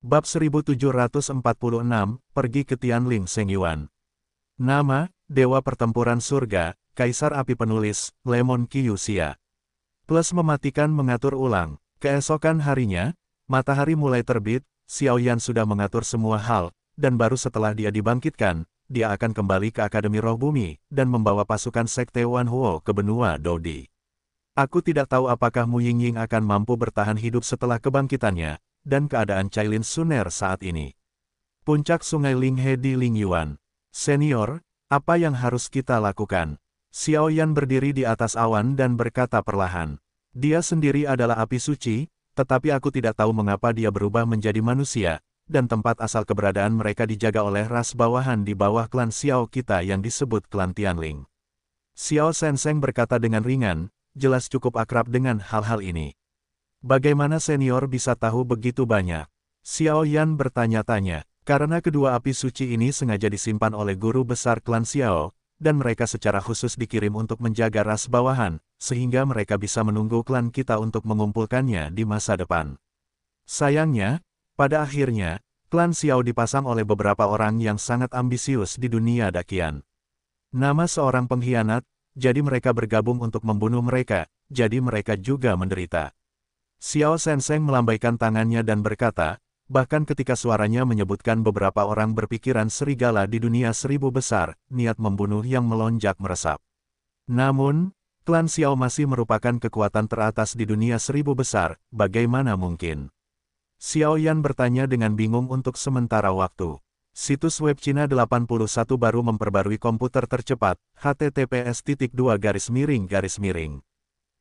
Bab 1746, Pergi ke Tianling Sengyuan. Nama, Dewa Pertempuran Surga, Kaisar Api Penulis, Lemon Kiyusia. Plus mematikan mengatur ulang. Keesokan harinya, matahari mulai terbit, Xiao Yan sudah mengatur semua hal, dan baru setelah dia dibangkitkan, dia akan kembali ke Akademi Roh Bumi, dan membawa pasukan Sekte Wan Huo ke benua Dodi. Aku tidak tahu apakah Mu Yingying akan mampu bertahan hidup setelah kebangkitannya, dan keadaan Cailin Suner saat ini. Puncak Sungai Linghe di Lingyuan. Senior, apa yang harus kita lakukan? Xiao Yan berdiri di atas awan dan berkata perlahan. Dia sendiri adalah api suci, tetapi aku tidak tahu mengapa dia berubah menjadi manusia, dan tempat asal keberadaan mereka dijaga oleh ras bawahan di bawah klan Xiao kita yang disebut klan Tianling. Xiao Senseng berkata dengan ringan, jelas cukup akrab dengan hal-hal ini. Bagaimana senior bisa tahu begitu banyak? Xiao Yan bertanya-tanya, karena kedua api suci ini sengaja disimpan oleh guru besar klan Xiao, dan mereka secara khusus dikirim untuk menjaga ras bawahan, sehingga mereka bisa menunggu klan kita untuk mengumpulkannya di masa depan. Sayangnya, pada akhirnya, klan Xiao dipasang oleh beberapa orang yang sangat ambisius di dunia dakian. Nama seorang pengkhianat, jadi mereka bergabung untuk membunuh mereka, jadi mereka juga menderita. Xiao Senseng melambaikan tangannya dan berkata, bahkan ketika suaranya menyebutkan beberapa orang berpikiran serigala di dunia seribu besar, niat membunuh yang melonjak meresap. Namun, klan Xiao masih merupakan kekuatan teratas di dunia seribu besar, bagaimana mungkin? Xiao Yan bertanya dengan bingung untuk sementara waktu. Situs web Cina 81 baru memperbarui komputer tercepat, https.2 garis miring garis miring.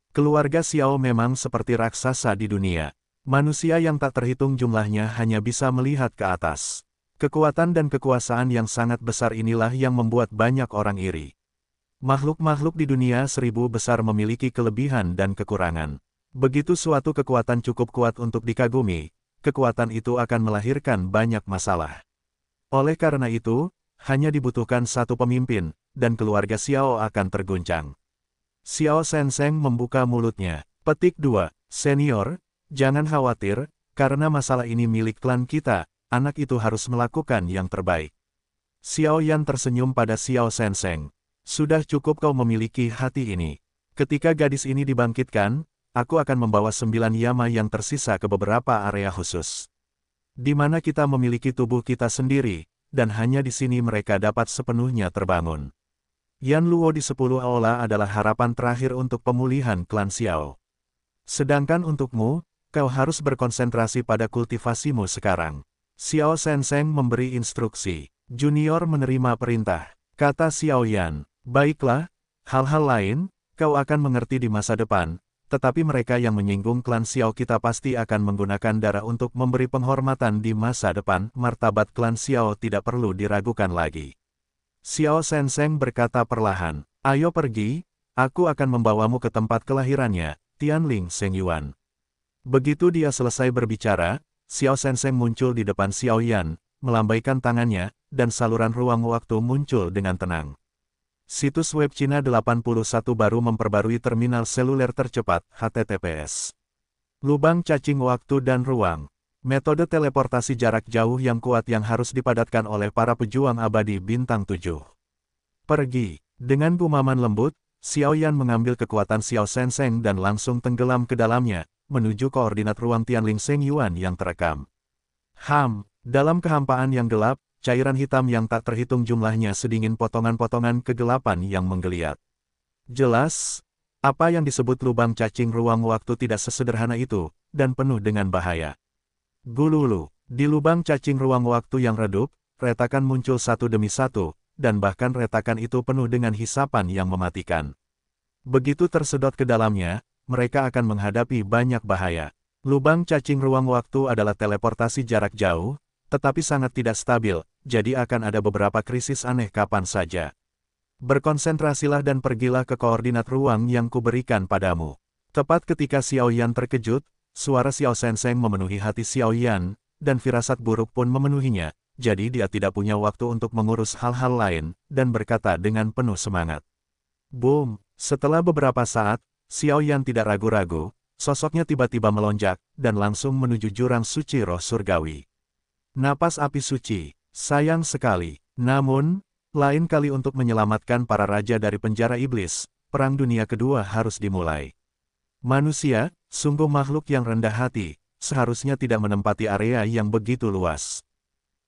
Keluarga Xiao memang seperti raksasa di dunia. Manusia yang tak terhitung jumlahnya hanya bisa melihat ke atas. Kekuatan dan kekuasaan yang sangat besar inilah yang membuat banyak orang iri. Makhluk-makhluk di dunia seribu besar memiliki kelebihan dan kekurangan. Begitu suatu kekuatan cukup kuat untuk dikagumi, kekuatan itu akan melahirkan banyak masalah. Oleh karena itu, hanya dibutuhkan satu pemimpin, dan keluarga Xiao akan terguncang. Xiao Senseng membuka mulutnya. Petik 2. Senior, jangan khawatir, karena masalah ini milik klan kita, anak itu harus melakukan yang terbaik. Xiao Yan tersenyum pada Xiao Senseng. Sudah cukup kau memiliki hati ini. Ketika gadis ini dibangkitkan, aku akan membawa sembilan yama yang tersisa ke beberapa area khusus. Di mana kita memiliki tubuh kita sendiri, dan hanya di sini mereka dapat sepenuhnya terbangun. Yan Luo di 10 aula adalah harapan terakhir untuk pemulihan klan Xiao. Sedangkan untukmu, kau harus berkonsentrasi pada kultivasimu sekarang. Xiao Senseng memberi instruksi. Junior menerima perintah. Kata Xiao Yan, baiklah, hal-hal lain, kau akan mengerti di masa depan, tetapi mereka yang menyinggung klan Xiao kita pasti akan menggunakan darah untuk memberi penghormatan di masa depan. Martabat klan Xiao tidak perlu diragukan lagi. Xiao Senseng berkata perlahan, ayo pergi, aku akan membawamu ke tempat kelahirannya, Tianling Sengyuan. Begitu dia selesai berbicara, Xiao Senseng muncul di depan Xiao Yan, melambaikan tangannya, dan saluran ruang waktu muncul dengan tenang. Situs web Cina 81 baru memperbarui terminal seluler tercepat, HTTPS. Lubang cacing waktu dan ruang. Metode teleportasi jarak jauh yang kuat yang harus dipadatkan oleh para pejuang abadi bintang tujuh. Pergi. Dengan gumaman lembut, Xiao Yan mengambil kekuatan Xiao Senseng dan langsung tenggelam ke dalamnya, menuju koordinat ruang Tianling Seng Yuan yang terekam. Ham, dalam kehampaan yang gelap, cairan hitam yang tak terhitung jumlahnya sedingin potongan-potongan kegelapan yang menggeliat. Jelas, apa yang disebut lubang cacing ruang waktu tidak sesederhana itu, dan penuh dengan bahaya. Gululu, di lubang cacing ruang waktu yang redup, retakan muncul satu demi satu, dan bahkan retakan itu penuh dengan hisapan yang mematikan. Begitu tersedot ke dalamnya, mereka akan menghadapi banyak bahaya. Lubang cacing ruang waktu adalah teleportasi jarak jauh, tetapi sangat tidak stabil, jadi akan ada beberapa krisis aneh kapan saja. Berkonsentrasilah dan pergilah ke koordinat ruang yang kuberikan padamu. Tepat ketika Xiao Yan terkejut, suara Xiao Senseng memenuhi hati Xiao Yan, dan firasat buruk pun memenuhinya, jadi dia tidak punya waktu untuk mengurus hal-hal lain, dan berkata dengan penuh semangat. Boom! Setelah beberapa saat, Xiao Yan tidak ragu-ragu, sosoknya tiba-tiba melonjak, dan langsung menuju jurang suci roh surgawi. Napas api suci, sayang sekali. Namun, lain kali untuk menyelamatkan para raja dari penjara iblis, Perang Dunia Kedua harus dimulai. Manusia, sungguh makhluk yang rendah hati, seharusnya tidak menempati area yang begitu luas.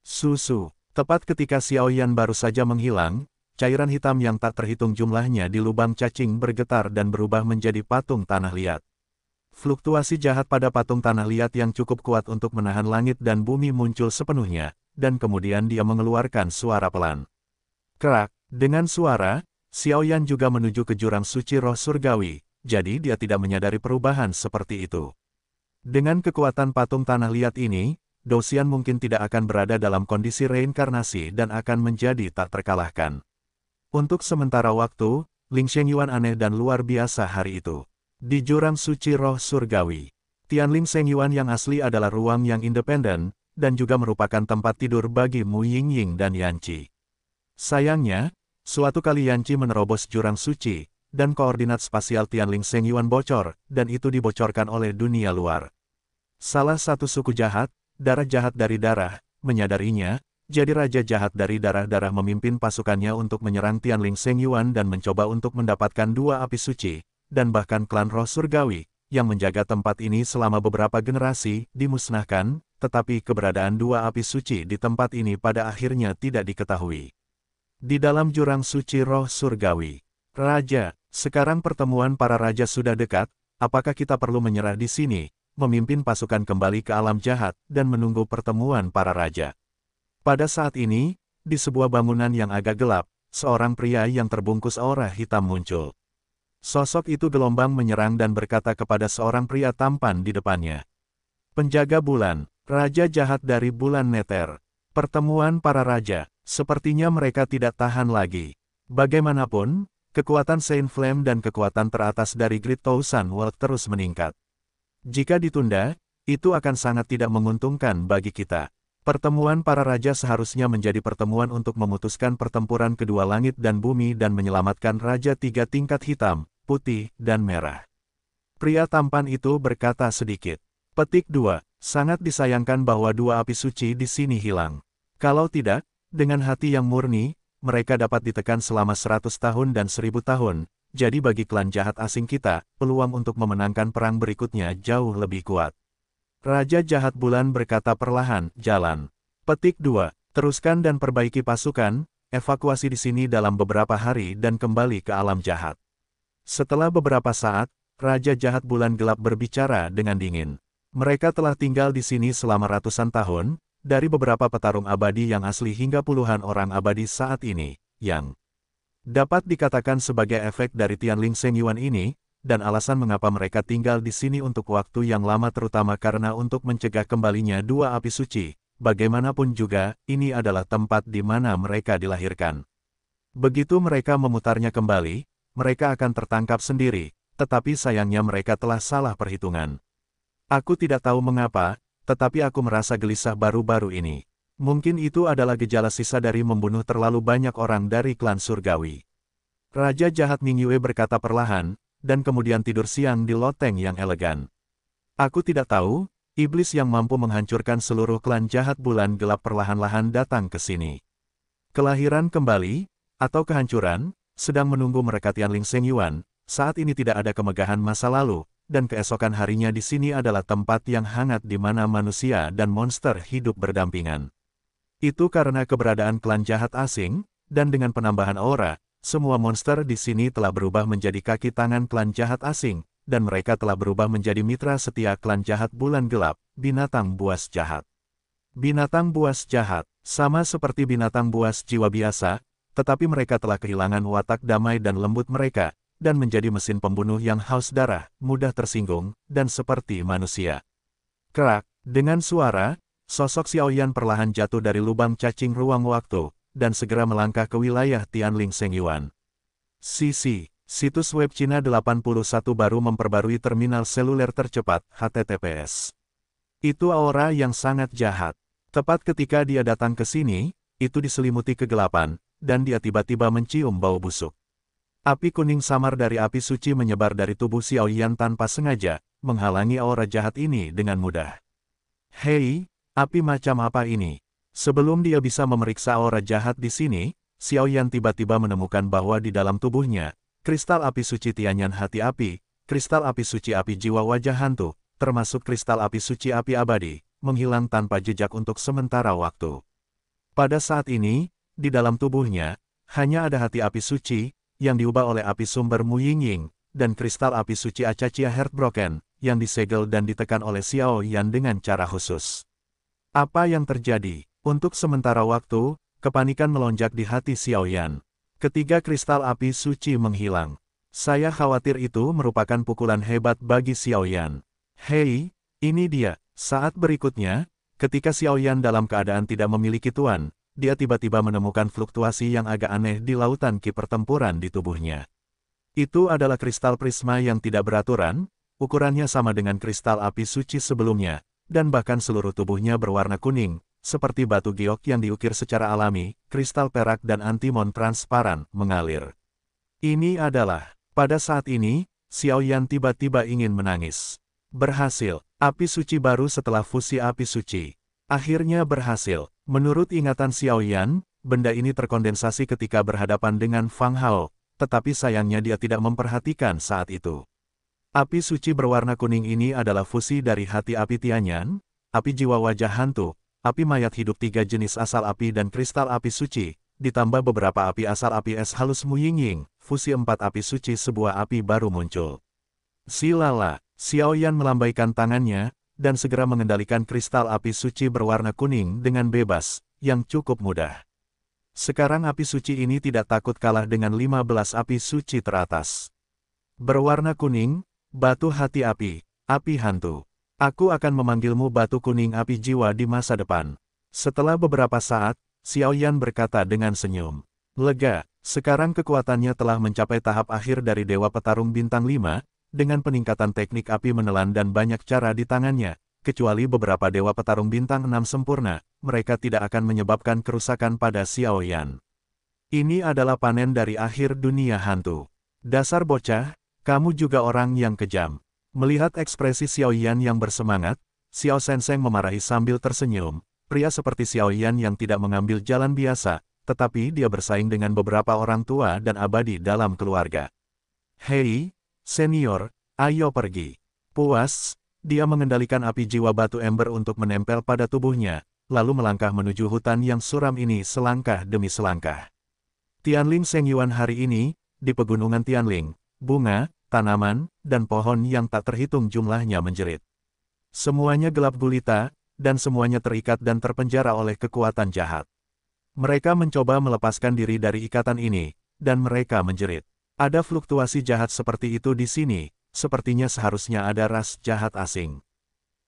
Susu, tepat ketika Xiao Yan baru saja menghilang, cairan hitam yang tak terhitung jumlahnya di lubang cacing bergetar dan berubah menjadi patung tanah liat. Fluktuasi jahat pada patung tanah liat yang cukup kuat untuk menahan langit dan bumi muncul sepenuhnya, dan kemudian dia mengeluarkan suara pelan. Kerak, dengan suara, Xiao Yan juga menuju ke jurang suci roh surgawi, jadi dia tidak menyadari perubahan seperti itu. Dengan kekuatan patung tanah liat ini, Dosian mungkin tidak akan berada dalam kondisi reinkarnasi dan akan menjadi tak terkalahkan. Untuk sementara waktu, Ling Sheng Yuan aneh dan luar biasa hari itu. Di jurang suci roh surgawi, Tian Ling Sheng Yuan yang asli adalah ruang yang independen, dan juga merupakan tempat tidur bagi Mu Ying Ying dan Yanci. Sayangnya, suatu kali Yanci menerobos jurang suci, dan koordinat spasial Tianling Seng Yuan bocor, dan itu dibocorkan oleh dunia luar. Salah satu suku jahat, darah jahat dari darah, menyadarinya, jadi raja jahat dari darah-darah memimpin pasukannya untuk menyerang Tianling Seng Yuan dan mencoba untuk mendapatkan dua api suci, dan bahkan klan roh surgawi, yang menjaga tempat ini selama beberapa generasi, dimusnahkan, tetapi keberadaan dua api suci di tempat ini pada akhirnya tidak diketahui. Di dalam jurang suci roh surgawi, Raja, sekarang pertemuan para raja sudah dekat, apakah kita perlu menyerah di sini, memimpin pasukan kembali ke alam jahat, dan menunggu pertemuan para raja? Pada saat ini, di sebuah bangunan yang agak gelap, seorang pria yang terbungkus aura hitam muncul. Sosok itu gelombang menyerang dan berkata kepada seorang pria tampan di depannya. Penjaga bulan, raja jahat dari bulan Neter. Pertemuan para raja, sepertinya mereka tidak tahan lagi. Bagaimanapun, Kekuatan Saint Flame dan kekuatan teratas dari Grid Thousand World terus meningkat. Jika ditunda, itu akan sangat tidak menguntungkan bagi kita. Pertemuan para raja seharusnya menjadi pertemuan untuk memutuskan pertempuran kedua langit dan bumi dan menyelamatkan raja tiga tingkat hitam, putih, dan merah. Pria tampan itu berkata sedikit. Petik 2. Sangat disayangkan bahwa dua api suci di sini hilang. Kalau tidak, dengan hati yang murni, mereka dapat ditekan selama 100 tahun dan 1000 tahun, jadi bagi klan jahat asing kita, peluang untuk memenangkan perang berikutnya jauh lebih kuat. Raja Jahat Bulan berkata perlahan, jalan. Petik 2, teruskan dan perbaiki pasukan, evakuasi di sini dalam beberapa hari dan kembali ke alam jahat. Setelah beberapa saat, Raja Jahat Bulan Gelap berbicara dengan dingin. Mereka telah tinggal di sini selama ratusan tahun, dari beberapa petarung abadi yang asli hingga puluhan orang abadi saat ini, yang dapat dikatakan sebagai efek dari Tianling Yuan ini, dan alasan mengapa mereka tinggal di sini untuk waktu yang lama terutama karena untuk mencegah kembalinya dua api suci, bagaimanapun juga, ini adalah tempat di mana mereka dilahirkan. Begitu mereka memutarnya kembali, mereka akan tertangkap sendiri, tetapi sayangnya mereka telah salah perhitungan. Aku tidak tahu mengapa, tetapi aku merasa gelisah baru-baru ini. Mungkin itu adalah gejala sisa dari membunuh terlalu banyak orang dari klan surgawi. Raja jahat Mingyue berkata perlahan, dan kemudian tidur siang di loteng yang elegan. Aku tidak tahu, iblis yang mampu menghancurkan seluruh klan jahat bulan gelap perlahan-lahan datang ke sini. Kelahiran kembali, atau kehancuran, sedang menunggu merekatian Ling Seng Yuan, saat ini tidak ada kemegahan masa lalu, dan keesokan harinya di sini adalah tempat yang hangat di mana manusia dan monster hidup berdampingan. Itu karena keberadaan klan jahat asing, dan dengan penambahan aura, semua monster di sini telah berubah menjadi kaki tangan klan jahat asing, dan mereka telah berubah menjadi mitra setia klan jahat bulan gelap, binatang buas jahat. Binatang buas jahat, sama seperti binatang buas jiwa biasa, tetapi mereka telah kehilangan watak damai dan lembut mereka, dan menjadi mesin pembunuh yang haus darah, mudah tersinggung, dan seperti manusia. Kerak, dengan suara, sosok Xiaoyan perlahan jatuh dari lubang cacing ruang waktu, dan segera melangkah ke wilayah Tianling Sengyuan. CC, situs web Cina 81 baru memperbarui terminal seluler tercepat, HTTPS. Itu aura yang sangat jahat. Tepat ketika dia datang ke sini, itu diselimuti kegelapan, dan dia tiba-tiba mencium bau busuk. Api kuning samar dari api suci menyebar dari tubuh Xiao Yan tanpa sengaja, menghalangi aura jahat ini dengan mudah. Hei, api macam apa ini? Sebelum dia bisa memeriksa aura jahat di sini, Xiao Yan tiba-tiba menemukan bahwa di dalam tubuhnya, kristal api suci Tianyan hati api, kristal api suci api jiwa wajah hantu, termasuk kristal api suci api abadi, menghilang tanpa jejak untuk sementara waktu. Pada saat ini, di dalam tubuhnya, hanya ada hati api suci, yang diubah oleh api sumber Mu Ying Ying, dan kristal api suci Acacia Heartbroken, yang disegel dan ditekan oleh Xiao Yan dengan cara khusus. Apa yang terjadi? Untuk sementara waktu, kepanikan melonjak di hati Xiao Yan. Ketiga kristal api suci menghilang. Saya khawatir itu merupakan pukulan hebat bagi Xiao Yan. Hei, ini dia. Saat berikutnya, ketika Xiao Yan dalam keadaan tidak memiliki tuan, dia tiba-tiba menemukan fluktuasi yang agak aneh di lautan ki pertempuran di tubuhnya. Itu adalah kristal prisma yang tidak beraturan, ukurannya sama dengan kristal api suci sebelumnya, dan bahkan seluruh tubuhnya berwarna kuning, seperti batu giok yang diukir secara alami, kristal perak dan antimon transparan mengalir. Ini adalah, pada saat ini, Xiao Yan tiba-tiba ingin menangis. Berhasil, api suci baru setelah fusi api suci. Akhirnya berhasil. Menurut ingatan Xiao Yan, benda ini terkondensasi ketika berhadapan dengan Fang Hao, tetapi sayangnya dia tidak memperhatikan saat itu. Api suci berwarna kuning ini adalah fusi dari hati api Tianyan, api jiwa wajah hantu, api mayat hidup tiga jenis asal api dan kristal api suci, ditambah beberapa api asal api es halus Mu ying fusi empat api suci sebuah api baru muncul. Silala, Xiaoyan melambaikan tangannya, dan segera mengendalikan kristal api suci berwarna kuning dengan bebas, yang cukup mudah. Sekarang api suci ini tidak takut kalah dengan 15 api suci teratas. Berwarna kuning, batu hati api, api hantu. Aku akan memanggilmu batu kuning api jiwa di masa depan. Setelah beberapa saat, Xiaoyan berkata dengan senyum. Lega, sekarang kekuatannya telah mencapai tahap akhir dari Dewa Petarung Bintang 5, dengan peningkatan teknik api menelan dan banyak cara di tangannya, kecuali beberapa dewa petarung bintang enam sempurna, mereka tidak akan menyebabkan kerusakan pada Xiao Yan. Ini adalah panen dari akhir dunia hantu. Dasar bocah, kamu juga orang yang kejam. Melihat ekspresi Xiao Yan yang bersemangat, Xiao Senseng memarahi sambil tersenyum. Pria seperti Xiao Yan yang tidak mengambil jalan biasa, tetapi dia bersaing dengan beberapa orang tua dan abadi dalam keluarga. Hei, Senior, ayo pergi. Puas, dia mengendalikan api jiwa batu ember untuk menempel pada tubuhnya, lalu melangkah menuju hutan yang suram ini selangkah demi selangkah. Tianling Yuan hari ini, di pegunungan Tianling, bunga, tanaman, dan pohon yang tak terhitung jumlahnya menjerit. Semuanya gelap gulita, dan semuanya terikat dan terpenjara oleh kekuatan jahat. Mereka mencoba melepaskan diri dari ikatan ini, dan mereka menjerit. Ada fluktuasi jahat seperti itu di sini, sepertinya seharusnya ada ras jahat asing.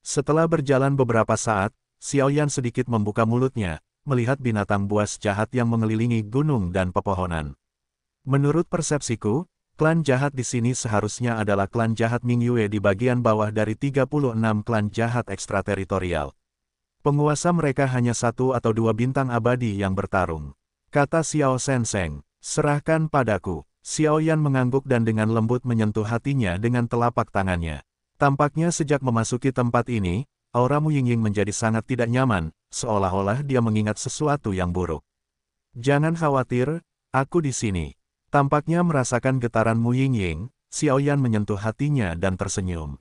Setelah berjalan beberapa saat, Xiaoyan sedikit membuka mulutnya, melihat binatang buas jahat yang mengelilingi gunung dan pepohonan. Menurut persepsiku, klan jahat di sini seharusnya adalah klan jahat Ming Yue di bagian bawah dari 36 klan jahat ekstrateritorial. Penguasa mereka hanya satu atau dua bintang abadi yang bertarung. Kata Xiao Senseng, serahkan padaku. Xiaoyan mengangguk dan dengan lembut menyentuh hatinya dengan telapak tangannya. Tampaknya sejak memasuki tempat ini, aura Mu Yingying menjadi sangat tidak nyaman, seolah-olah dia mengingat sesuatu yang buruk. Jangan khawatir, aku di sini. Tampaknya merasakan getaran Mu Yingying, Xiaoyan menyentuh hatinya dan tersenyum.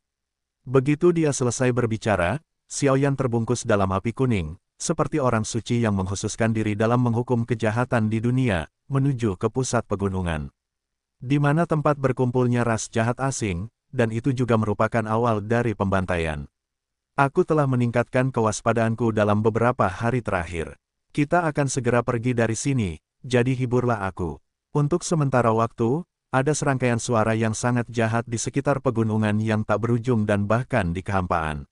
Begitu dia selesai berbicara, Xiaoyan terbungkus dalam api kuning, seperti orang suci yang menghususkan diri dalam menghukum kejahatan di dunia, menuju ke pusat pegunungan di mana tempat berkumpulnya ras jahat asing, dan itu juga merupakan awal dari pembantaian. Aku telah meningkatkan kewaspadaanku dalam beberapa hari terakhir. Kita akan segera pergi dari sini, jadi hiburlah aku. Untuk sementara waktu, ada serangkaian suara yang sangat jahat di sekitar pegunungan yang tak berujung dan bahkan di kehampaan.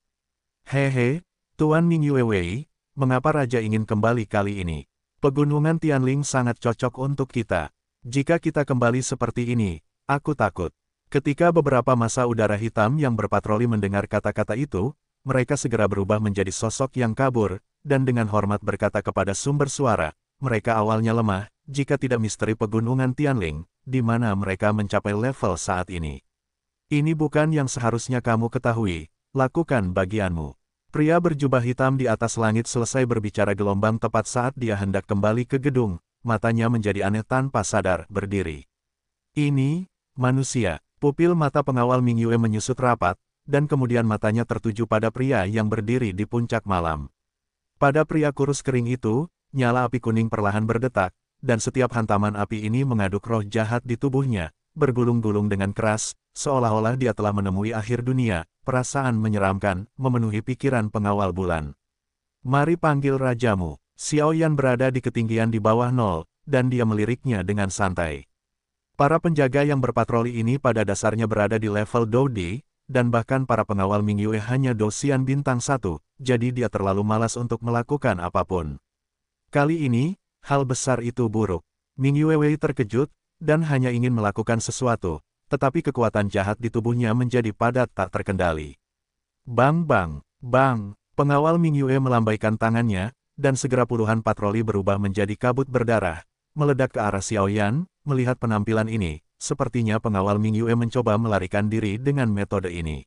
Hehe, Tuan Ning Yuewei, mengapa Raja ingin kembali kali ini? Pegunungan Tianling sangat cocok untuk kita. Jika kita kembali seperti ini, aku takut. Ketika beberapa masa udara hitam yang berpatroli mendengar kata-kata itu, mereka segera berubah menjadi sosok yang kabur, dan dengan hormat berkata kepada sumber suara, mereka awalnya lemah, jika tidak misteri pegunungan Tianling, di mana mereka mencapai level saat ini. Ini bukan yang seharusnya kamu ketahui, lakukan bagianmu. Pria berjubah hitam di atas langit selesai berbicara gelombang tepat saat dia hendak kembali ke gedung, matanya menjadi aneh tanpa sadar berdiri. Ini, manusia, pupil mata pengawal Ming Yue menyusut rapat, dan kemudian matanya tertuju pada pria yang berdiri di puncak malam. Pada pria kurus kering itu, nyala api kuning perlahan berdetak, dan setiap hantaman api ini mengaduk roh jahat di tubuhnya, bergulung-gulung dengan keras, seolah-olah dia telah menemui akhir dunia, perasaan menyeramkan, memenuhi pikiran pengawal bulan. Mari panggil rajamu. Xiao Yan berada di ketinggian di bawah nol, dan dia meliriknya dengan santai. Para penjaga yang berpatroli ini pada dasarnya berada di level dodi, dan bahkan para pengawal Ming Yue hanya dosian bintang satu, jadi dia terlalu malas untuk melakukan apapun. Kali ini, hal besar itu buruk. Ming Yue Wei terkejut, dan hanya ingin melakukan sesuatu, tetapi kekuatan jahat di tubuhnya menjadi padat tak terkendali. Bang bang, bang, pengawal Ming Yue melambaikan tangannya, dan segera puluhan patroli berubah menjadi kabut berdarah, meledak ke arah Xiaoyan, melihat penampilan ini, sepertinya pengawal Ming Yue mencoba melarikan diri dengan metode ini.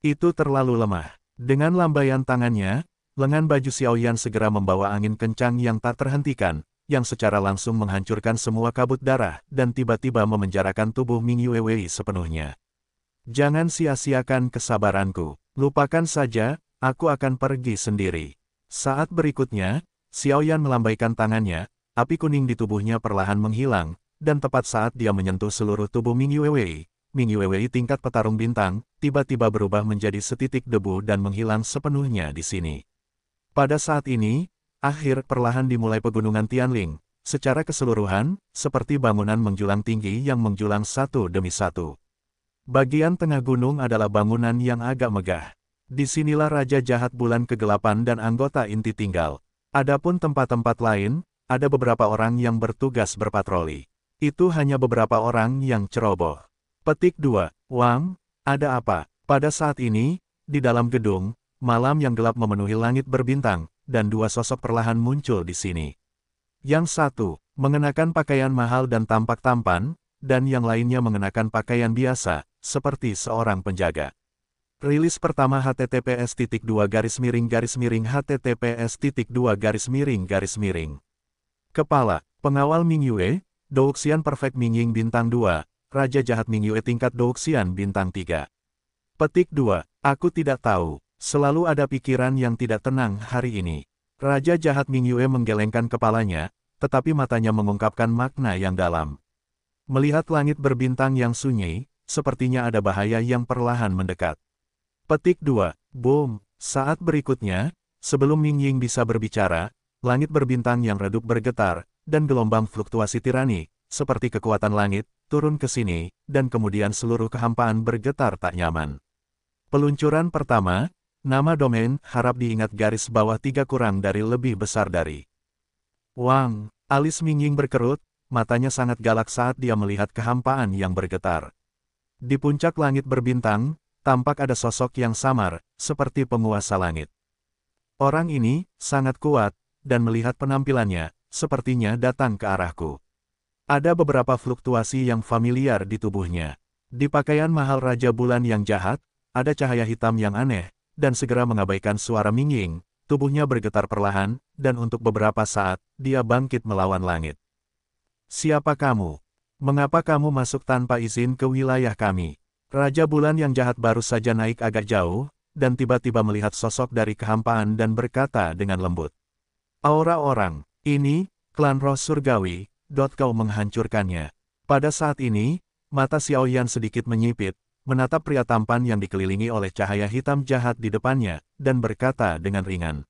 Itu terlalu lemah. Dengan lambaian tangannya, lengan baju Xiaoyan segera membawa angin kencang yang tak terhentikan, yang secara langsung menghancurkan semua kabut darah dan tiba-tiba memenjarakan tubuh Ming Yue Wei sepenuhnya. Jangan sia-siakan kesabaranku, lupakan saja, aku akan pergi sendiri. Saat berikutnya, Xiaoyan melambaikan tangannya, api kuning di tubuhnya perlahan menghilang, dan tepat saat dia menyentuh seluruh tubuh Ming Yuewei, Ming Yuewei tingkat petarung bintang, tiba-tiba berubah menjadi setitik debu dan menghilang sepenuhnya di sini. Pada saat ini, akhir perlahan dimulai pegunungan Tianling, secara keseluruhan, seperti bangunan menjulang tinggi yang menjulang satu demi satu. Bagian tengah gunung adalah bangunan yang agak megah. Disinilah Raja Jahat Bulan Kegelapan dan anggota inti tinggal. Adapun tempat-tempat lain, ada beberapa orang yang bertugas berpatroli. Itu hanya beberapa orang yang ceroboh. Petik 2. Wang, ada apa? Pada saat ini, di dalam gedung, malam yang gelap memenuhi langit berbintang, dan dua sosok perlahan muncul di sini. Yang satu, mengenakan pakaian mahal dan tampak tampan, dan yang lainnya mengenakan pakaian biasa, seperti seorang penjaga. Rilis pertama https titik dua garis miring garis miring https titik dua garis miring garis miring. Kepala, Pengawal Mingyue, Douxian Perfect Mingying Bintang 2, Raja Jahat Mingyue tingkat Douxian Bintang 3. Petik 2, aku tidak tahu, selalu ada pikiran yang tidak tenang hari ini. Raja Jahat Mingyue menggelengkan kepalanya, tetapi matanya mengungkapkan makna yang dalam. Melihat langit berbintang yang sunyi, sepertinya ada bahaya yang perlahan mendekat. Petik 2. Boom. Saat berikutnya, sebelum Ming Ying bisa berbicara, langit berbintang yang redup bergetar, dan gelombang fluktuasi tirani, seperti kekuatan langit, turun ke sini, dan kemudian seluruh kehampaan bergetar tak nyaman. Peluncuran pertama, nama domain harap diingat garis bawah tiga kurang dari lebih besar dari. Wang, alis Mingying berkerut, matanya sangat galak saat dia melihat kehampaan yang bergetar. Di puncak langit berbintang, tampak ada sosok yang samar, seperti penguasa langit. Orang ini, sangat kuat, dan melihat penampilannya, sepertinya datang ke arahku. Ada beberapa fluktuasi yang familiar di tubuhnya. Di pakaian mahal Raja Bulan yang jahat, ada cahaya hitam yang aneh, dan segera mengabaikan suara minging, tubuhnya bergetar perlahan, dan untuk beberapa saat, dia bangkit melawan langit. Siapa kamu? Mengapa kamu masuk tanpa izin ke wilayah kami? Raja Bulan yang jahat baru saja naik agak jauh, dan tiba-tiba melihat sosok dari kehampaan dan berkata dengan lembut. Aura orang, ini, klan roh surgawi, dot kau menghancurkannya. Pada saat ini, mata Xiao Yan sedikit menyipit, menatap pria tampan yang dikelilingi oleh cahaya hitam jahat di depannya, dan berkata dengan ringan.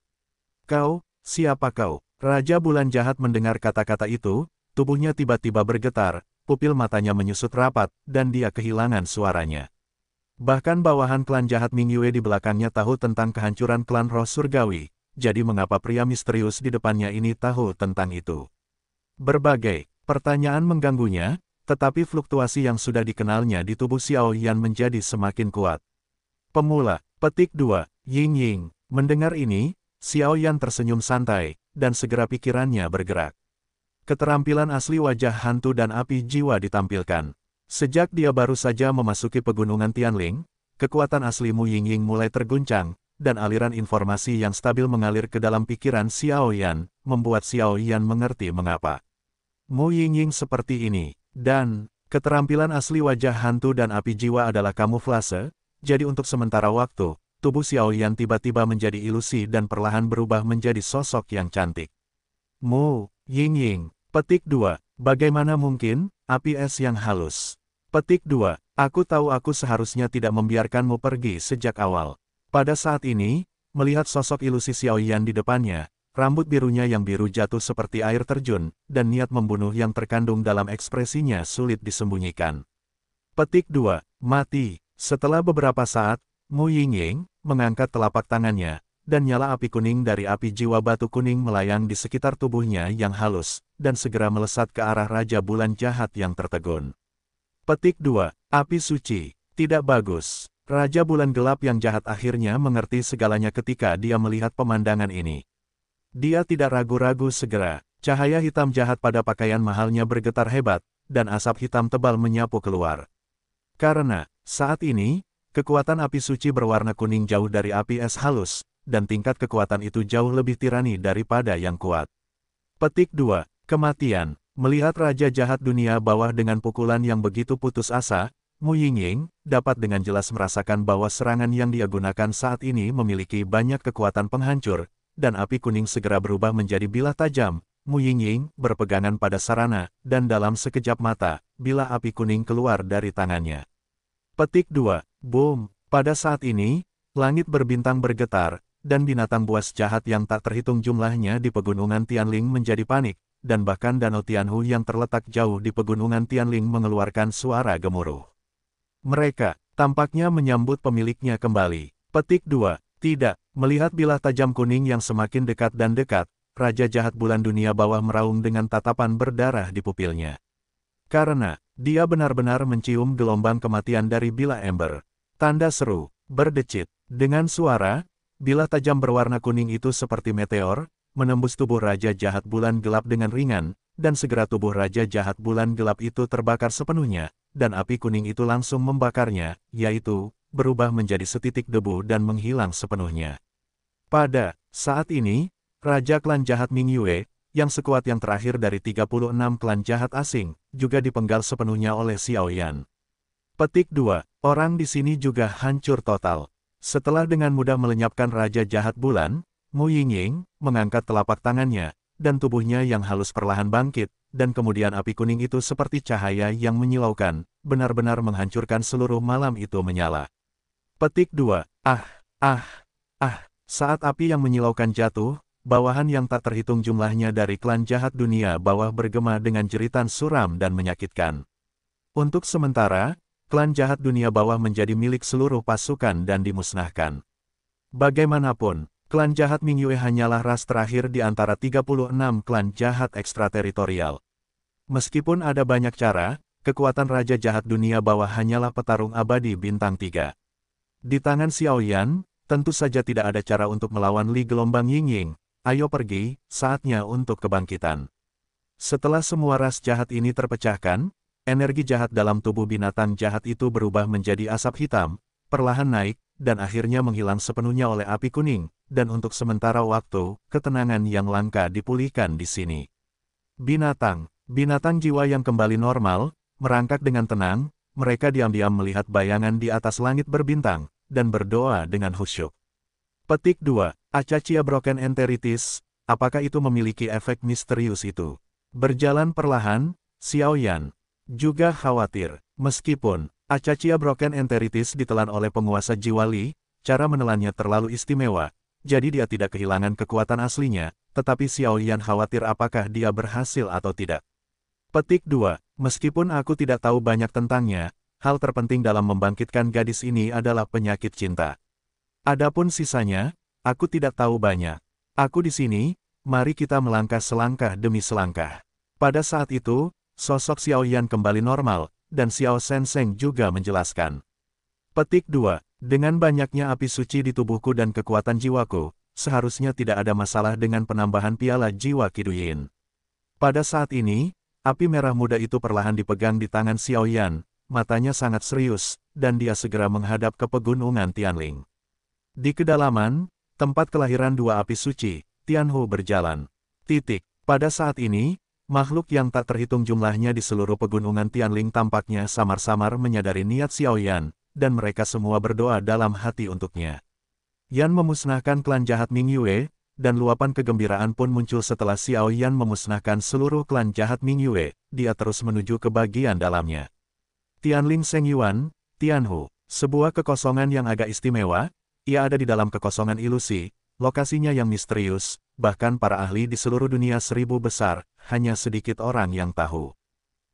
Kau, siapa kau? Raja Bulan Jahat mendengar kata-kata itu, tubuhnya tiba-tiba bergetar, pupil matanya menyusut rapat, dan dia kehilangan suaranya. Bahkan bawahan klan jahat Ming Yue di belakangnya tahu tentang kehancuran klan roh surgawi, jadi mengapa pria misterius di depannya ini tahu tentang itu? Berbagai pertanyaan mengganggunya, tetapi fluktuasi yang sudah dikenalnya di tubuh Xiao Yan menjadi semakin kuat. Pemula, petik dua, Ying Ying, mendengar ini, Xiao Yan tersenyum santai, dan segera pikirannya bergerak. Keterampilan asli wajah hantu dan api jiwa ditampilkan. Sejak dia baru saja memasuki pegunungan Tianling, kekuatan asli Mu Yingying mulai terguncang, dan aliran informasi yang stabil mengalir ke dalam pikiran Xiao Yan, membuat Xiao Yan mengerti mengapa. Mu Yingying seperti ini, dan keterampilan asli wajah hantu dan api jiwa adalah kamuflase, jadi untuk sementara waktu, tubuh Xiao Yan tiba-tiba menjadi ilusi dan perlahan berubah menjadi sosok yang cantik. Mu Yingying, Petik 2. Bagaimana mungkin, api es yang halus? Petik 2. Aku tahu aku seharusnya tidak membiarkanmu pergi sejak awal. Pada saat ini, melihat sosok ilusi Xiaoyan di depannya, rambut birunya yang biru jatuh seperti air terjun, dan niat membunuh yang terkandung dalam ekspresinya sulit disembunyikan. Petik 2. Mati. Setelah beberapa saat, Mu Yingying mengangkat telapak tangannya, dan nyala api kuning dari api jiwa batu kuning melayang di sekitar tubuhnya yang halus, dan segera melesat ke arah Raja Bulan Jahat yang tertegun. Petik 2. Api Suci. Tidak bagus. Raja Bulan Gelap yang jahat akhirnya mengerti segalanya ketika dia melihat pemandangan ini. Dia tidak ragu-ragu segera, cahaya hitam jahat pada pakaian mahalnya bergetar hebat, dan asap hitam tebal menyapu keluar. Karena, saat ini, kekuatan api suci berwarna kuning jauh dari api es halus, dan tingkat kekuatan itu jauh lebih tirani daripada yang kuat. Petik 2. Kematian. Melihat Raja Jahat Dunia bawah dengan pukulan yang begitu putus asa, Mu Yingying dapat dengan jelas merasakan bahwa serangan yang dia gunakan saat ini memiliki banyak kekuatan penghancur, dan api kuning segera berubah menjadi bilah tajam. Mu Yingying berpegangan pada sarana, dan dalam sekejap mata, bila api kuning keluar dari tangannya. Petik 2. Boom! Pada saat ini, langit berbintang bergetar, dan binatang buas jahat yang tak terhitung jumlahnya di pegunungan Tianling menjadi panik, dan bahkan Danau Tianhu yang terletak jauh di pegunungan Tianling mengeluarkan suara gemuruh. Mereka, tampaknya menyambut pemiliknya kembali. Petik 2. Tidak, melihat bilah tajam kuning yang semakin dekat dan dekat, Raja Jahat Bulan Dunia Bawah meraung dengan tatapan berdarah di pupilnya. Karena, dia benar-benar mencium gelombang kematian dari bilah ember. Tanda seru, berdecit. Dengan suara, Bilah tajam berwarna kuning itu seperti meteor, menembus tubuh Raja Jahat Bulan Gelap dengan ringan, dan segera tubuh Raja Jahat Bulan Gelap itu terbakar sepenuhnya, dan api kuning itu langsung membakarnya, yaitu, berubah menjadi setitik debu dan menghilang sepenuhnya. Pada saat ini, Raja Klan Jahat Ming Yue, yang sekuat yang terakhir dari 36 klan jahat asing, juga dipenggal sepenuhnya oleh Xiaoyan. Petik 2. Orang di sini juga hancur total. Setelah dengan mudah melenyapkan Raja Jahat Bulan, Mu Yingying mengangkat telapak tangannya, dan tubuhnya yang halus perlahan bangkit, dan kemudian api kuning itu seperti cahaya yang menyilaukan, benar-benar menghancurkan seluruh malam itu menyala. Petik 2. Ah, ah, ah. Saat api yang menyilaukan jatuh, bawahan yang tak terhitung jumlahnya dari klan jahat dunia bawah bergema dengan jeritan suram dan menyakitkan. Untuk sementara, klan jahat dunia bawah menjadi milik seluruh pasukan dan dimusnahkan. Bagaimanapun, klan jahat Mingyue hanyalah ras terakhir di antara 36 klan jahat ekstrateritorial. Meskipun ada banyak cara, kekuatan Raja Jahat Dunia Bawah hanyalah petarung abadi bintang tiga. Di tangan Xiao Yan, tentu saja tidak ada cara untuk melawan Li Gelombang Yingying, ayo pergi, saatnya untuk kebangkitan. Setelah semua ras jahat ini terpecahkan, energi jahat dalam tubuh binatang jahat itu berubah menjadi asap hitam, perlahan naik, dan akhirnya menghilang sepenuhnya oleh api kuning, dan untuk sementara waktu, ketenangan yang langka dipulihkan di sini. Binatang, binatang jiwa yang kembali normal, merangkak dengan tenang, mereka diam-diam melihat bayangan di atas langit berbintang, dan berdoa dengan khusyuk. Petik 2. Acacia broken enteritis, apakah itu memiliki efek misterius itu? Berjalan perlahan, Xiao Yan. Juga khawatir, meskipun Acacia broken enteritis ditelan oleh penguasa Jiwali, cara menelannya terlalu istimewa, jadi dia tidak kehilangan kekuatan aslinya, tetapi xiao yan khawatir apakah dia berhasil atau tidak. Petik 2. Meskipun aku tidak tahu banyak tentangnya, hal terpenting dalam membangkitkan gadis ini adalah penyakit cinta. Adapun sisanya, aku tidak tahu banyak. Aku di sini, mari kita melangkah selangkah demi selangkah. Pada saat itu, sosok Xiao Yan kembali normal, dan Xiao Senseng juga menjelaskan. Petik 2. Dengan banyaknya api suci di tubuhku dan kekuatan jiwaku, seharusnya tidak ada masalah dengan penambahan piala jiwa Kiduyin. Pada saat ini, api merah muda itu perlahan dipegang di tangan Xiao Yan, matanya sangat serius, dan dia segera menghadap ke pegunungan Tianling. Di kedalaman, tempat kelahiran dua api suci, Tianhu berjalan. Titik. Pada saat ini, Makhluk yang tak terhitung jumlahnya di seluruh pegunungan Tianling tampaknya samar-samar menyadari niat Xiaoyan, dan mereka semua berdoa dalam hati untuknya. Yan memusnahkan klan jahat Ming Yue, dan luapan kegembiraan pun muncul setelah Xiao Yan memusnahkan seluruh klan jahat Ming Yue, dia terus menuju ke bagian dalamnya. Tianling Seng Yuan, Tianhu, sebuah kekosongan yang agak istimewa, ia ada di dalam kekosongan ilusi, Lokasinya yang misterius, bahkan para ahli di seluruh dunia seribu besar, hanya sedikit orang yang tahu.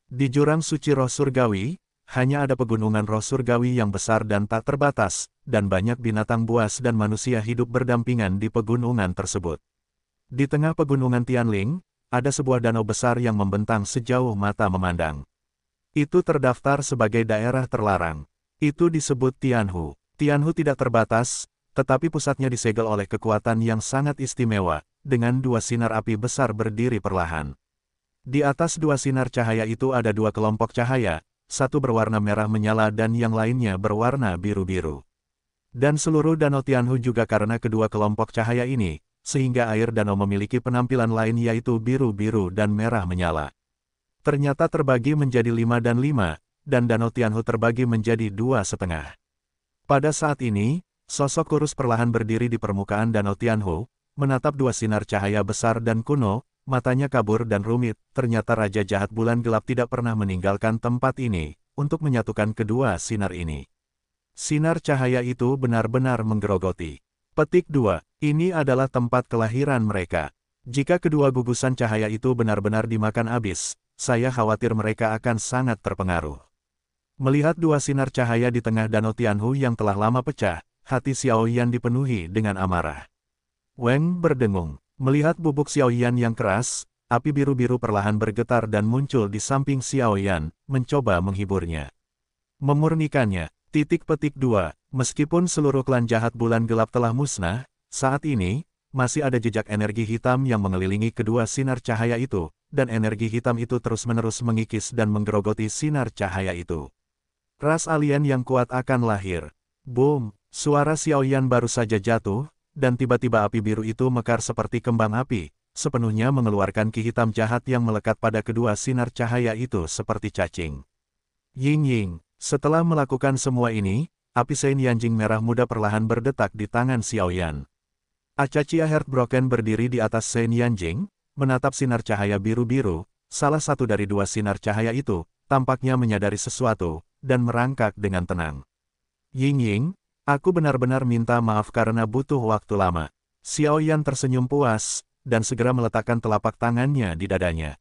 Di jurang suci roh surgawi, hanya ada pegunungan roh surgawi yang besar dan tak terbatas, dan banyak binatang buas dan manusia hidup berdampingan di pegunungan tersebut. Di tengah pegunungan Tianling, ada sebuah danau besar yang membentang sejauh mata memandang. Itu terdaftar sebagai daerah terlarang. Itu disebut Tianhu. Tianhu tidak terbatas, tetapi pusatnya disegel oleh kekuatan yang sangat istimewa, dengan dua sinar api besar berdiri perlahan. Di atas dua sinar cahaya itu ada dua kelompok cahaya, satu berwarna merah menyala dan yang lainnya berwarna biru-biru. Dan seluruh Danau Tianhu juga karena kedua kelompok cahaya ini, sehingga air danau memiliki penampilan lain yaitu biru-biru dan merah menyala. Ternyata terbagi menjadi lima dan lima, dan Danau Tianhu terbagi menjadi dua setengah. Pada saat ini, Sosok kurus perlahan berdiri di permukaan Danau Tianhu, menatap dua sinar cahaya besar dan kuno, matanya kabur dan rumit, ternyata Raja Jahat Bulan Gelap tidak pernah meninggalkan tempat ini, untuk menyatukan kedua sinar ini. Sinar cahaya itu benar-benar menggerogoti. Petik 2, ini adalah tempat kelahiran mereka. Jika kedua gugusan cahaya itu benar-benar dimakan habis, saya khawatir mereka akan sangat terpengaruh. Melihat dua sinar cahaya di tengah Danau Tianhu yang telah lama pecah, hati Xiaoyan dipenuhi dengan amarah. Weng berdengung. Melihat bubuk Xiaoyan yang keras, api biru-biru perlahan bergetar dan muncul di samping Xiaoyan, mencoba menghiburnya. Memurnikannya, titik petik dua, meskipun seluruh klan jahat bulan gelap telah musnah, saat ini, masih ada jejak energi hitam yang mengelilingi kedua sinar cahaya itu, dan energi hitam itu terus-menerus mengikis dan menggerogoti sinar cahaya itu. Ras alien yang kuat akan lahir. Boom! Suara Xiaoyan baru saja jatuh, dan tiba-tiba api biru itu mekar seperti kembang api, sepenuhnya mengeluarkan ki hitam jahat yang melekat pada kedua sinar cahaya itu seperti cacing. Ying Ying, setelah melakukan semua ini, api Sein Yanjing merah muda perlahan berdetak di tangan Xiaoyan. Acacia Heartbroken berdiri di atas Sein Yanjing, menatap sinar cahaya biru-biru, salah satu dari dua sinar cahaya itu, tampaknya menyadari sesuatu, dan merangkak dengan tenang. Ying Ying, Aku benar-benar minta maaf karena butuh waktu lama. Xiao Yan tersenyum puas, dan segera meletakkan telapak tangannya di dadanya.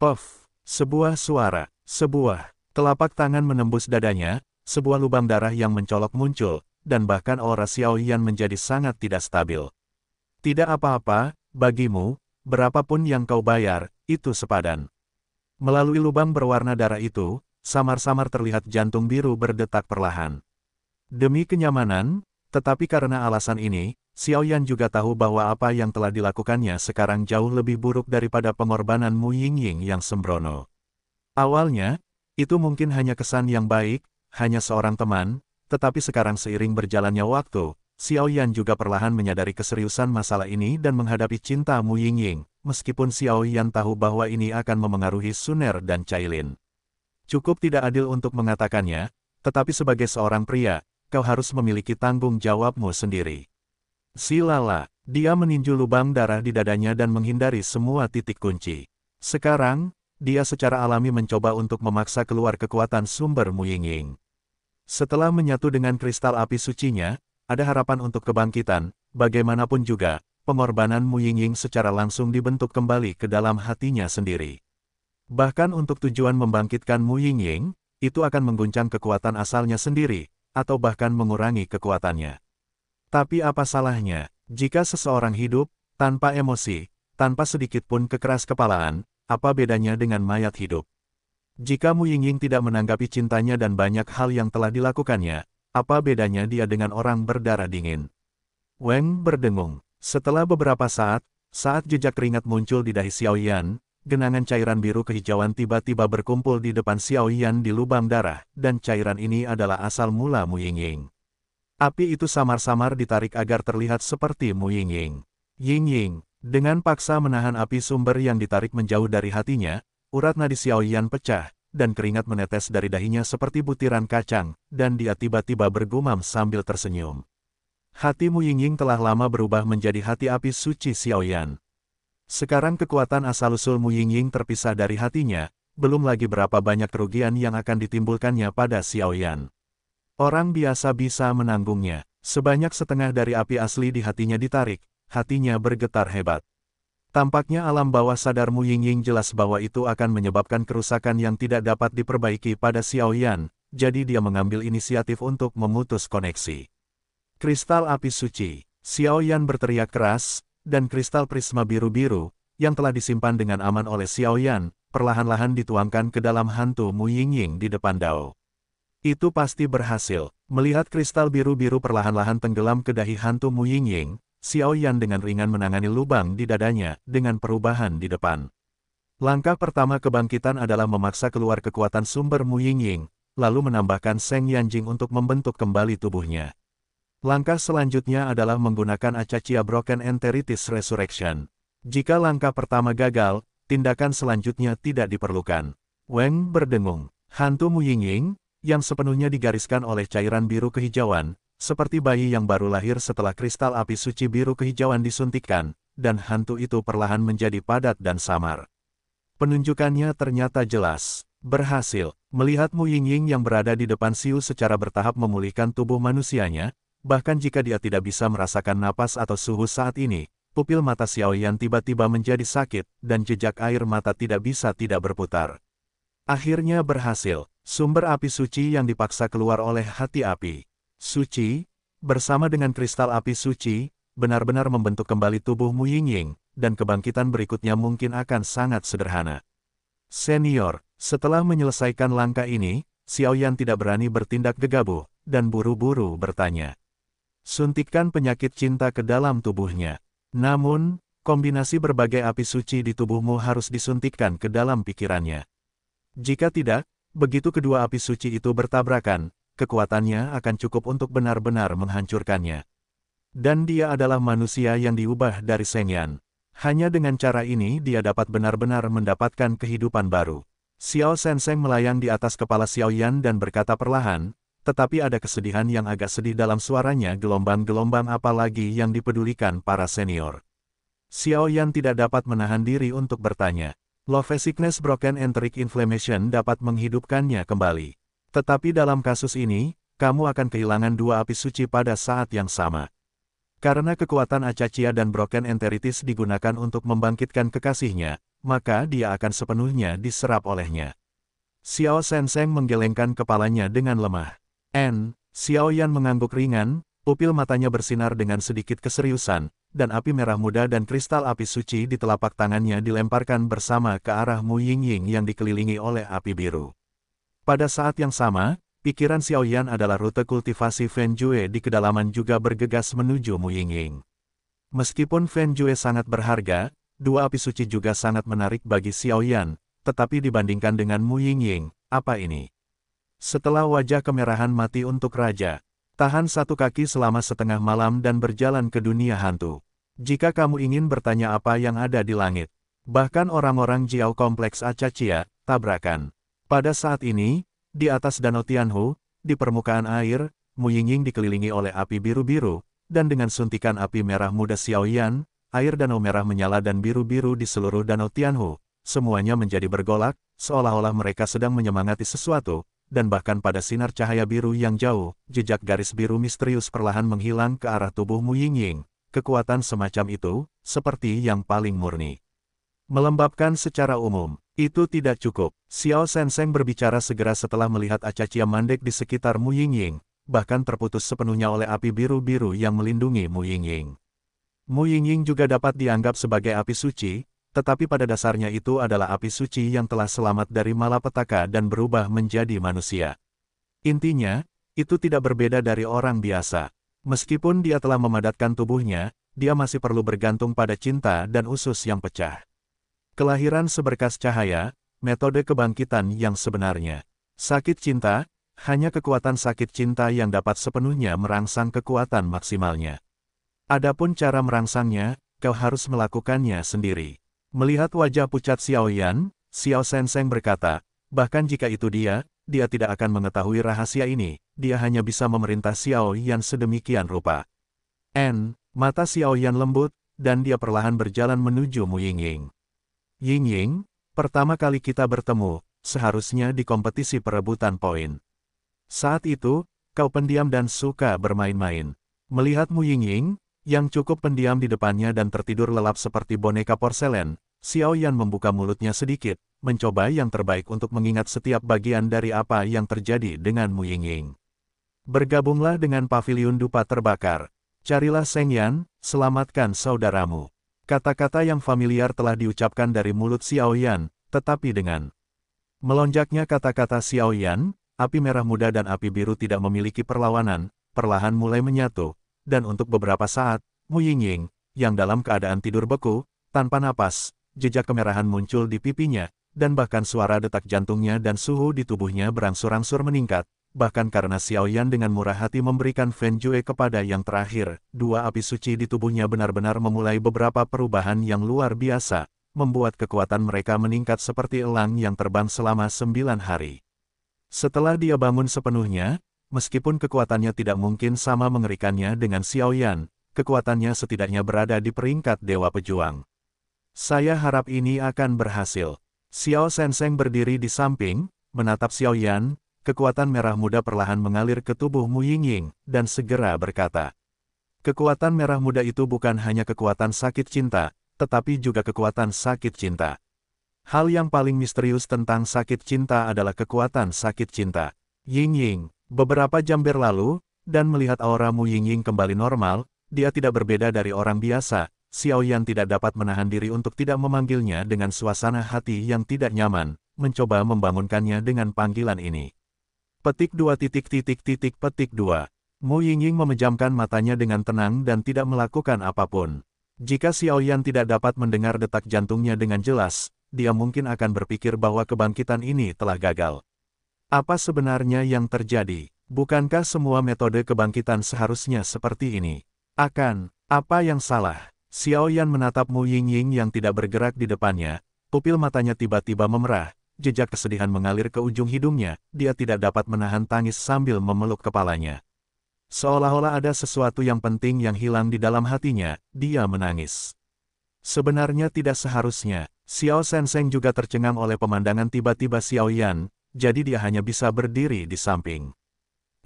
Puff, sebuah suara, sebuah, telapak tangan menembus dadanya, sebuah lubang darah yang mencolok muncul, dan bahkan aura Xiao Yan menjadi sangat tidak stabil. Tidak apa-apa, bagimu, berapapun yang kau bayar, itu sepadan. Melalui lubang berwarna darah itu, samar-samar terlihat jantung biru berdetak perlahan. Demi kenyamanan, tetapi karena alasan ini, Xiao Yan juga tahu bahwa apa yang telah dilakukannya sekarang jauh lebih buruk daripada pengorbanan Mu Yingying yang sembrono. Awalnya, itu mungkin hanya kesan yang baik, hanya seorang teman, tetapi sekarang seiring berjalannya waktu, Xiao Yan juga perlahan menyadari keseriusan masalah ini dan menghadapi cinta Mu Yingying, meskipun Xiao Yan tahu bahwa ini akan memengaruhi Suner dan Cailin. Cukup tidak adil untuk mengatakannya, tetapi sebagai seorang pria, kau harus memiliki tanggung jawabmu sendiri. Silala, dia meninju lubang darah di dadanya dan menghindari semua titik kunci. Sekarang, dia secara alami mencoba untuk memaksa keluar kekuatan sumber Mu ying Ying. Setelah menyatu dengan kristal api sucinya, ada harapan untuk kebangkitan, bagaimanapun juga, pengorbanan Mu ying Ying secara langsung dibentuk kembali ke dalam hatinya sendiri. Bahkan untuk tujuan membangkitkan Mu Ying ying itu akan mengguncang kekuatan asalnya sendiri, atau bahkan mengurangi kekuatannya. Tapi apa salahnya, jika seseorang hidup, tanpa emosi, tanpa sedikitpun kekeras kepalaan, apa bedanya dengan mayat hidup? Jika Mu Yingying tidak menanggapi cintanya dan banyak hal yang telah dilakukannya, apa bedanya dia dengan orang berdarah dingin? Weng berdengung. Setelah beberapa saat, saat jejak keringat muncul di dahi Xiaoyan, genangan cairan biru kehijauan tiba-tiba berkumpul di depan Xiao Yan di lubang darah, dan cairan ini adalah asal mula Mu Yingying. Api itu samar-samar ditarik agar terlihat seperti Mu Yingying. Yingying, dengan paksa menahan api sumber yang ditarik menjauh dari hatinya, urat nadi Yan pecah, dan keringat menetes dari dahinya seperti butiran kacang, dan dia tiba-tiba bergumam sambil tersenyum. Hati Mu Yingying telah lama berubah menjadi hati api suci Xiao Yan. Sekarang kekuatan asal-usul Mu Yingying terpisah dari hatinya, belum lagi berapa banyak kerugian yang akan ditimbulkannya pada Xiao Yan. Orang biasa bisa menanggungnya. Sebanyak setengah dari api asli di hatinya ditarik, hatinya bergetar hebat. Tampaknya alam bawah sadar Mu Yingying jelas bahwa itu akan menyebabkan kerusakan yang tidak dapat diperbaiki pada Xiao Yan. jadi dia mengambil inisiatif untuk memutus koneksi. Kristal api suci. Xiao Yan berteriak keras, dan kristal prisma biru-biru, yang telah disimpan dengan aman oleh Xiao Yan perlahan-lahan dituangkan ke dalam hantu Mu Ying Ying di depan Dao. Itu pasti berhasil. Melihat kristal biru-biru perlahan-lahan tenggelam ke dahi hantu Mu Ying Ying, Xiao Yan dengan ringan menangani lubang di dadanya dengan perubahan di depan. Langkah pertama kebangkitan adalah memaksa keluar kekuatan sumber Mu Ying Ying, lalu menambahkan Seng Jing untuk membentuk kembali tubuhnya. Langkah selanjutnya adalah menggunakan Acacia Broken Enteritis Resurrection. Jika langkah pertama gagal, tindakan selanjutnya tidak diperlukan. Weng berdengung. Hantu Mu Muyingying, yang sepenuhnya digariskan oleh cairan biru kehijauan, seperti bayi yang baru lahir setelah kristal api suci biru kehijauan disuntikkan, dan hantu itu perlahan menjadi padat dan samar. Penunjukannya ternyata jelas. Berhasil, melihat Mu Yingying yang berada di depan Siu secara bertahap memulihkan tubuh manusianya, Bahkan jika dia tidak bisa merasakan napas atau suhu saat ini, pupil mata Xiao Yan tiba-tiba menjadi sakit, dan jejak air mata tidak bisa tidak berputar. Akhirnya berhasil, sumber api suci yang dipaksa keluar oleh hati api. Suci, bersama dengan kristal api suci, benar-benar membentuk kembali tubuh Mu Ying, dan kebangkitan berikutnya mungkin akan sangat sederhana. Senior, setelah menyelesaikan langkah ini, Xiao Yan tidak berani bertindak gegabah, dan buru-buru bertanya suntikan penyakit cinta ke dalam tubuhnya. Namun, kombinasi berbagai api suci di tubuhmu harus disuntikan ke dalam pikirannya. Jika tidak, begitu kedua api suci itu bertabrakan, kekuatannya akan cukup untuk benar-benar menghancurkannya. Dan dia adalah manusia yang diubah dari Sengyan. Hanya dengan cara ini dia dapat benar-benar mendapatkan kehidupan baru. Xiao Senseng melayang di atas kepala Xiao Yan dan berkata perlahan, tetapi ada kesedihan yang agak sedih dalam suaranya gelombang-gelombang apalagi yang dipedulikan para senior. Xiao Yan tidak dapat menahan diri untuk bertanya. Love sickness broken enteric inflammation dapat menghidupkannya kembali. Tetapi dalam kasus ini, kamu akan kehilangan dua api suci pada saat yang sama. Karena kekuatan acacia dan broken enteritis digunakan untuk membangkitkan kekasihnya, maka dia akan sepenuhnya diserap olehnya. Xiao Senseng menggelengkan kepalanya dengan lemah. N. Xiao Yan mengangguk ringan, upil matanya bersinar dengan sedikit keseriusan, dan api merah muda dan kristal api suci di telapak tangannya dilemparkan bersama ke arah Mu Ying Ying yang dikelilingi oleh api biru. Pada saat yang sama, pikiran Xiao Yan adalah rute kultivasi Fan Jue di kedalaman juga bergegas menuju Mu Ying Ying. Meskipun Fan Jue sangat berharga, dua api suci juga sangat menarik bagi Xiao Yan, tetapi dibandingkan dengan Mu Ying Ying, apa ini? Setelah wajah kemerahan mati untuk raja, tahan satu kaki selama setengah malam dan berjalan ke dunia hantu. Jika kamu ingin bertanya apa yang ada di langit, bahkan orang-orang Jiao Kompleks Acacia, tabrakan. Pada saat ini, di atas Danau Tianhu, di permukaan air, Mu Muyingying dikelilingi oleh api biru-biru, dan dengan suntikan api merah muda Xiaoyan, air danau merah menyala dan biru-biru di seluruh danau Tianhu. Semuanya menjadi bergolak, seolah-olah mereka sedang menyemangati sesuatu, dan bahkan pada sinar cahaya biru yang jauh, jejak garis biru misterius perlahan menghilang ke arah tubuhmu Ying Ying, kekuatan semacam itu, seperti yang paling murni. Melembabkan secara umum, itu tidak cukup. Xiao Senseng berbicara segera setelah melihat acacia mandek di sekitar Mu Ying Ying, bahkan terputus sepenuhnya oleh api biru-biru yang melindungi Mu Ying Ying. Mu Ying Ying juga dapat dianggap sebagai api suci, tetapi pada dasarnya itu adalah api suci yang telah selamat dari malapetaka dan berubah menjadi manusia. Intinya, itu tidak berbeda dari orang biasa. Meskipun dia telah memadatkan tubuhnya, dia masih perlu bergantung pada cinta dan usus yang pecah. Kelahiran seberkas cahaya, metode kebangkitan yang sebenarnya. Sakit cinta, hanya kekuatan sakit cinta yang dapat sepenuhnya merangsang kekuatan maksimalnya. Adapun cara merangsangnya, kau harus melakukannya sendiri. Melihat wajah pucat Xiao Yan, Xiao Senseng berkata, bahkan jika itu dia, dia tidak akan mengetahui rahasia ini, dia hanya bisa memerintah Xiao Yan sedemikian rupa. N, mata Xiao Yan lembut, dan dia perlahan berjalan menuju Mu Yingying. Ying Ying, pertama kali kita bertemu, seharusnya di kompetisi perebutan poin. Saat itu, kau pendiam dan suka bermain-main. Melihat Mu Ying Ying, yang cukup pendiam di depannya dan tertidur lelap seperti boneka porselen, Xiao Yan membuka mulutnya sedikit, mencoba yang terbaik untuk mengingat setiap bagian dari apa yang terjadi dengan Mu Ying. Bergabunglah dengan pavilion dupa terbakar. Carilah Seng Yan, selamatkan saudaramu. Kata-kata yang familiar telah diucapkan dari mulut Xiao Yan, tetapi dengan melonjaknya kata-kata Xiao Yan, api merah muda dan api biru tidak memiliki perlawanan, perlahan mulai menyatu, dan untuk beberapa saat, Mu Ying Ying, yang dalam keadaan tidur beku, tanpa napas, jejak kemerahan muncul di pipinya, dan bahkan suara detak jantungnya dan suhu di tubuhnya berangsur-angsur meningkat, bahkan karena Xiao Yan dengan murah hati memberikan Fan Jue kepada yang terakhir, dua api suci di tubuhnya benar-benar memulai beberapa perubahan yang luar biasa, membuat kekuatan mereka meningkat seperti elang yang terbang selama sembilan hari. Setelah dia bangun sepenuhnya, meskipun kekuatannya tidak mungkin sama mengerikannya dengan Xiao Yan, kekuatannya setidaknya berada di peringkat Dewa Pejuang. Saya harap ini akan berhasil. Xiao Senseng berdiri di samping, menatap Xiao Yan, kekuatan merah muda perlahan mengalir ke tubuh Mu Yingying, dan segera berkata. Kekuatan merah muda itu bukan hanya kekuatan sakit cinta, tetapi juga kekuatan sakit cinta. Hal yang paling misterius tentang sakit cinta adalah kekuatan sakit cinta. Yingying, beberapa jam berlalu, dan melihat aura Mu Yingying kembali normal, dia tidak berbeda dari orang biasa, Xiao Yan tidak dapat menahan diri untuk tidak memanggilnya dengan suasana hati yang tidak nyaman, mencoba membangunkannya dengan panggilan ini. Petik dua titik titik titik petik dua. Mu Yingying memejamkan matanya dengan tenang dan tidak melakukan apapun. Jika Xiao Yan tidak dapat mendengar detak jantungnya dengan jelas, dia mungkin akan berpikir bahwa kebangkitan ini telah gagal. Apa sebenarnya yang terjadi? Bukankah semua metode kebangkitan seharusnya seperti ini? Akan, apa yang salah? Xiao Yan menatap Mu Ying Ying yang tidak bergerak di depannya, pupil matanya tiba-tiba memerah, jejak kesedihan mengalir ke ujung hidungnya, dia tidak dapat menahan tangis sambil memeluk kepalanya. Seolah-olah ada sesuatu yang penting yang hilang di dalam hatinya, dia menangis. Sebenarnya tidak seharusnya, Xiao Senseng juga tercengang oleh pemandangan tiba-tiba Xiao Yan, jadi dia hanya bisa berdiri di samping.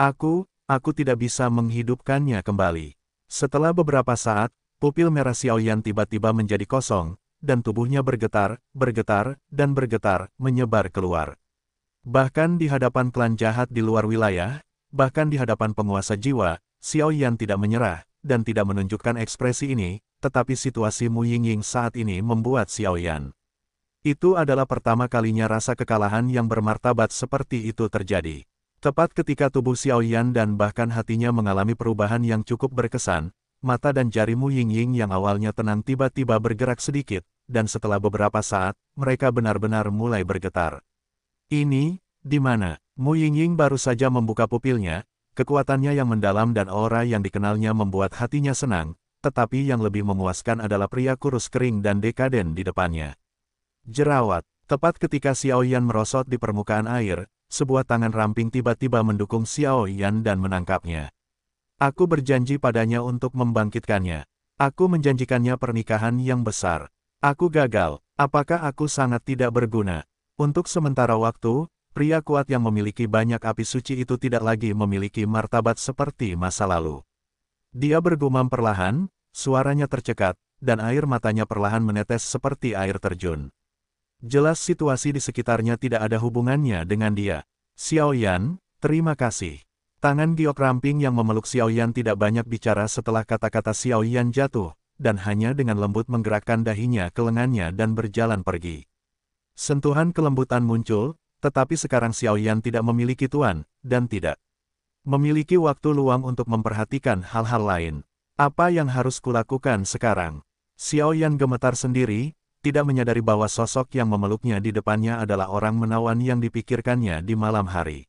Aku, aku tidak bisa menghidupkannya kembali. Setelah beberapa saat, Pupil merah Xiaoyan tiba-tiba menjadi kosong, dan tubuhnya bergetar, bergetar, dan bergetar, menyebar keluar. Bahkan di hadapan klan jahat di luar wilayah, bahkan di hadapan penguasa jiwa, Xiaoyan tidak menyerah, dan tidak menunjukkan ekspresi ini, tetapi situasi Mu Yingying saat ini membuat Xiaoyan. Itu adalah pertama kalinya rasa kekalahan yang bermartabat seperti itu terjadi. Tepat ketika tubuh Xiaoyan dan bahkan hatinya mengalami perubahan yang cukup berkesan, mata dan jarimu Ying Ying yang awalnya tenang tiba-tiba bergerak sedikit, dan setelah beberapa saat, mereka benar-benar mulai bergetar. Ini, di mana, Mu Ying Ying baru saja membuka pupilnya, kekuatannya yang mendalam dan aura yang dikenalnya membuat hatinya senang, tetapi yang lebih memuaskan adalah pria kurus kering dan dekaden di depannya. Jerawat, tepat ketika Xiao Yan merosot di permukaan air, sebuah tangan ramping tiba-tiba mendukung Xiao Yan dan menangkapnya. Aku berjanji padanya untuk membangkitkannya. Aku menjanjikannya pernikahan yang besar. Aku gagal. Apakah aku sangat tidak berguna? Untuk sementara waktu, pria kuat yang memiliki banyak api suci itu tidak lagi memiliki martabat seperti masa lalu. Dia bergumam perlahan, suaranya tercekat, dan air matanya perlahan menetes seperti air terjun. Jelas situasi di sekitarnya tidak ada hubungannya dengan dia. Xiao Yan, terima kasih. Tangan giok ramping yang memeluk Xiaoyan tidak banyak bicara setelah kata-kata Xiaoyan jatuh, dan hanya dengan lembut menggerakkan dahinya ke lengannya dan berjalan pergi. Sentuhan kelembutan muncul, tetapi sekarang Xiaoyan tidak memiliki tuan, dan tidak memiliki waktu luang untuk memperhatikan hal-hal lain. Apa yang harus kulakukan sekarang? Xiaoyan gemetar sendiri, tidak menyadari bahwa sosok yang memeluknya di depannya adalah orang menawan yang dipikirkannya di malam hari.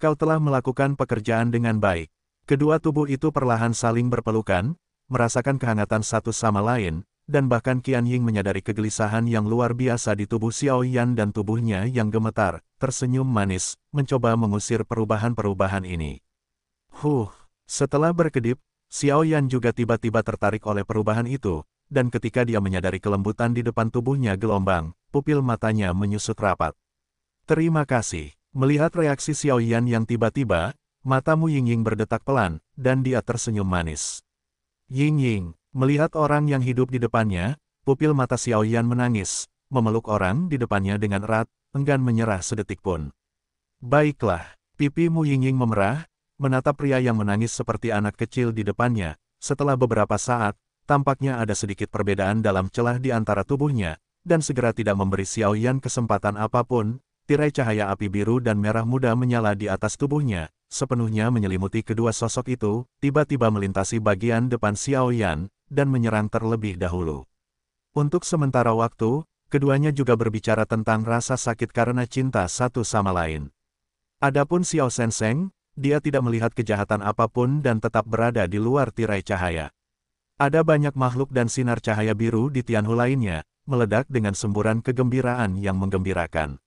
Kau telah melakukan pekerjaan dengan baik. Kedua tubuh itu perlahan saling berpelukan, merasakan kehangatan satu sama lain, dan bahkan Qian Ying menyadari kegelisahan yang luar biasa di tubuh Xiao Yan dan tubuhnya yang gemetar, tersenyum manis, mencoba mengusir perubahan-perubahan ini. Huh, setelah berkedip, Xiao Yan juga tiba-tiba tertarik oleh perubahan itu, dan ketika dia menyadari kelembutan di depan tubuhnya gelombang, pupil matanya menyusut rapat. Terima kasih. Melihat reaksi Xiao Yan yang tiba-tiba, matamu Ying Ying berdetak pelan, dan dia tersenyum manis. Ying Ying melihat orang yang hidup di depannya, pupil mata Xiao Yan menangis, memeluk orang di depannya dengan erat, enggan menyerah sedetik pun. Baiklah, pipimu Ying memerah, menatap pria yang menangis seperti anak kecil di depannya, setelah beberapa saat, tampaknya ada sedikit perbedaan dalam celah di antara tubuhnya, dan segera tidak memberi Xiao Yan kesempatan apapun, tirai cahaya api biru dan merah muda menyala di atas tubuhnya, sepenuhnya menyelimuti kedua sosok itu, tiba-tiba melintasi bagian depan Xiao Yan, dan menyerang terlebih dahulu. Untuk sementara waktu, keduanya juga berbicara tentang rasa sakit karena cinta satu sama lain. Adapun Xiao Senseng, dia tidak melihat kejahatan apapun dan tetap berada di luar tirai cahaya. Ada banyak makhluk dan sinar cahaya biru di Tianhu lainnya, meledak dengan semburan kegembiraan yang menggembirakan.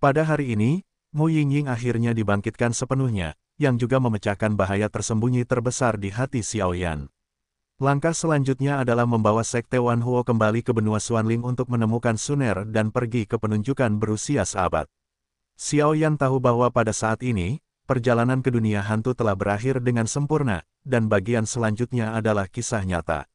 Pada hari ini, Mu Yingying akhirnya dibangkitkan sepenuhnya, yang juga memecahkan bahaya tersembunyi terbesar di hati Xiaoyan. Langkah selanjutnya adalah membawa Sekte Wanhuo kembali ke benua Xuanling untuk menemukan Suner dan pergi ke penunjukan berusia seabad. Xiaoyan tahu bahwa pada saat ini, perjalanan ke dunia hantu telah berakhir dengan sempurna, dan bagian selanjutnya adalah kisah nyata.